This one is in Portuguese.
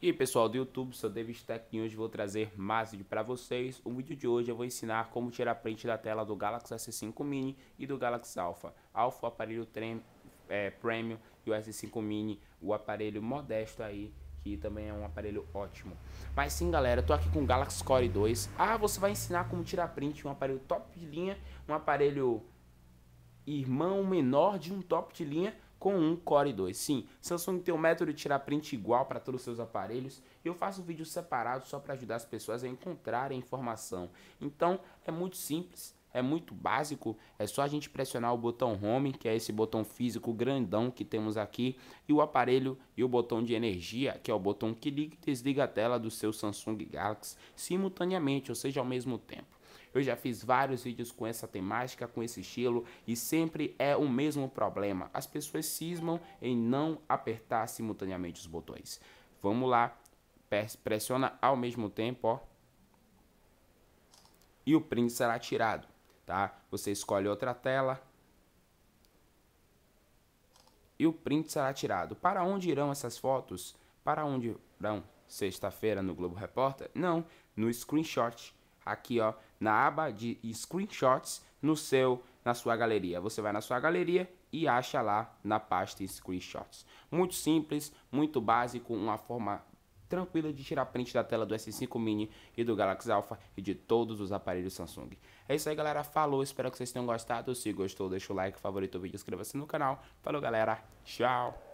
E aí pessoal do YouTube, sou David Tech e hoje vou trazer mais vídeo para vocês. O vídeo de hoje eu vou ensinar como tirar print da tela do Galaxy S5 Mini e do Galaxy Alpha. Alpha, o aparelho trem, é, Premium e o S5 Mini, o aparelho modesto aí, que também é um aparelho ótimo. Mas sim galera, eu tô aqui com o Galaxy Core 2. Ah, você vai ensinar como tirar print um aparelho top de linha, um aparelho irmão menor de um top de linha com um Core 2. Sim, Samsung tem um método de tirar print igual para todos os seus aparelhos e eu faço um vídeo separado só para ajudar as pessoas a encontrarem informação. Então é muito simples, é muito básico, é só a gente pressionar o botão home, que é esse botão físico grandão que temos aqui, e o aparelho e o botão de energia, que é o botão que liga e desliga a tela do seu Samsung Galaxy simultaneamente, ou seja, ao mesmo tempo. Eu já fiz vários vídeos com essa temática, com esse estilo e sempre é o mesmo problema. As pessoas cismam em não apertar simultaneamente os botões. Vamos lá, pressiona ao mesmo tempo, ó. E o print será tirado, tá? Você escolhe outra tela, e o print será tirado. Para onde irão essas fotos? Para onde irão? Sexta-feira no Globo Repórter? Não, no screenshot aqui ó, na aba de screenshots no seu na sua galeria. Você vai na sua galeria e acha lá na pasta screenshots. Muito simples, muito básico, uma forma tranquila de tirar print da tela do S5 mini e do Galaxy Alpha e de todos os aparelhos Samsung. É isso aí galera, falou, espero que vocês tenham gostado, se gostou deixa o like, favorita o vídeo, inscreva-se no canal, falou galera, tchau!